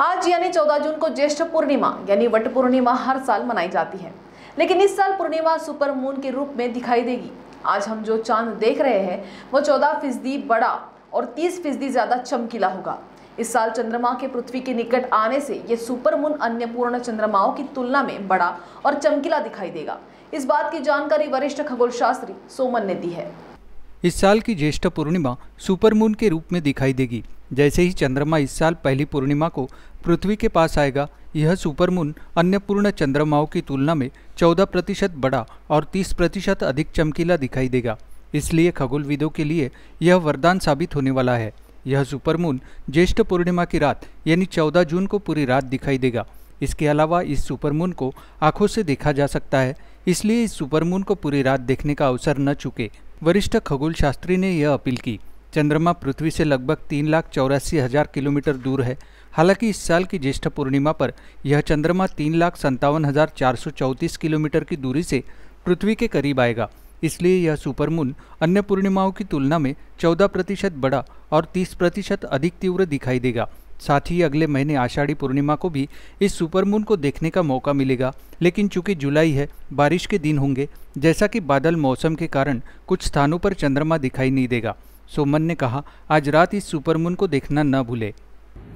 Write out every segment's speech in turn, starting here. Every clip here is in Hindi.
आज यानी 14 जून को ज्येष्ठ पूर्णिमा यानी वट पूर्णिमा हर साल मनाई जाती है लेकिन इस साल पूर्णिमा सुपर मून के रूप में दिखाई देगी आज हम जो चांद देख रहे हैं वो चौदह फीसदी बड़ा और तीस फीसदी ज़्यादा चमकीला होगा इस साल चंद्रमा के पृथ्वी के निकट आने से ये सुपर मून अन्य पूर्ण चंद्रमाओं की तुलना में बड़ा और चमकीला दिखाई देगा इस बात की जानकारी वरिष्ठ खगोलशास्त्री सोमन ने दी है इस साल की ज्येष्ठ पूर्णिमा सुपरमून के रूप में दिखाई देगी जैसे ही चंद्रमा इस साल पहली पूर्णिमा को पृथ्वी के पास आएगा यह सुपरमून अन्य पूर्ण चंद्रमाओं की तुलना में 14 प्रतिशत बड़ा और 30 प्रतिशत अधिक चमकीला दिखाई देगा इसलिए खगोलविदों के लिए यह वरदान साबित होने वाला है यह सुपरमून ज्येष्ठ पूर्णिमा की रात यानी 14 जून को पूरी रात दिखाई देगा इसके अलावा इस सुपरमून को आंखों से देखा जा सकता है इसलिए इस सुपरमून को पूरी रात देखने का अवसर न चुके वरिष्ठ खगोल शास्त्री ने यह अपील की चंद्रमा पृथ्वी से लगभग तीन लाख चौरासी हजार किलोमीटर दूर है हालांकि इस साल की ज्येष्ठ पूर्णिमा पर यह चंद्रमा तीन लाख संतावन हजार चार सौ चौंतीस किलोमीटर की दूरी से पृथ्वी के करीब आएगा इसलिए यह सुपरमून अन्य पूर्णिमाओं की तुलना में चौदह प्रतिशत बड़ा और तीस प्रतिशत अधिक तीव्र दिखाई देगा साथ ही अगले महीने आषाढ़ी पूर्णिमा को भी इस सुपरमून को देखने का मौका मिलेगा लेकिन चूंकि जुलाई है बारिश के दिन होंगे जैसा कि बादल मौसम के कारण कुछ स्थानों पर चंद्रमा दिखाई नहीं देगा सोमन ने कहा आज रात इस सुपरमून को देखना न भूले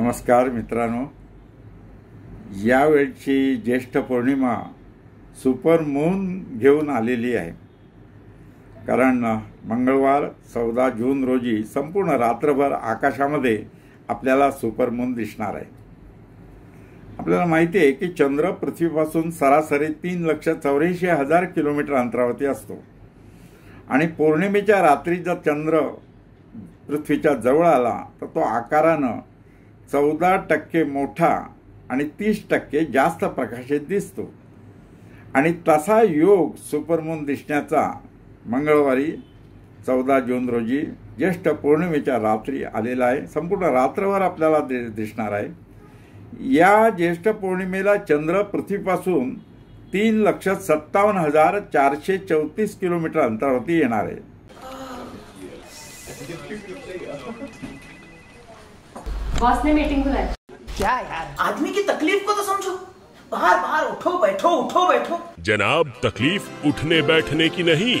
नमस्कार मित्रांनो यावेळची ज्येष्ठ पौर्णिमा सुपरमून घेऊन आलेली आहे कारण मंगळवार चौदा जून रोजी संपूर्ण रात्रभर आकाशामध्ये आपल्याला सुपरमून दिसणार आहे आपल्याला माहिती आहे की चंद्र पृथ्वीपासून सरासरी तीन लक्ष चौऱ्याऐंशी हजार किलोमीटर अंतरावरती असतो आणि पौर्णिमेच्या रात्री जर चंद्र पृथ्वीच्या जवळ आला तर तो आकारानं चौदा टक्के मोठा आणि तीस टक्के जास्त प्रकाशित दिसतो आणि तसा योग सुपरमून दिसण्याचा मंगळवारी चौदह जून रोजी ज्येष्ठ पौर्णिमेच्या रात्री आलेला आहे संपूर्ण रात्रभर आपल्याला दिसणार है या ज्येष्ठ पौर्णिमेला चंद्र पृथ्वीपासन तीन लक्ष सत्तावन हजार चारशे चौतीस किलोमीटर अंतरावरती है बॉस ने मीटिंग बुलाया क्या यार आदमी की तकलीफ को तो समझो बाहर बाहर उठो बैठो उठो बैठो जनाब तकलीफ उठने बैठने की नहीं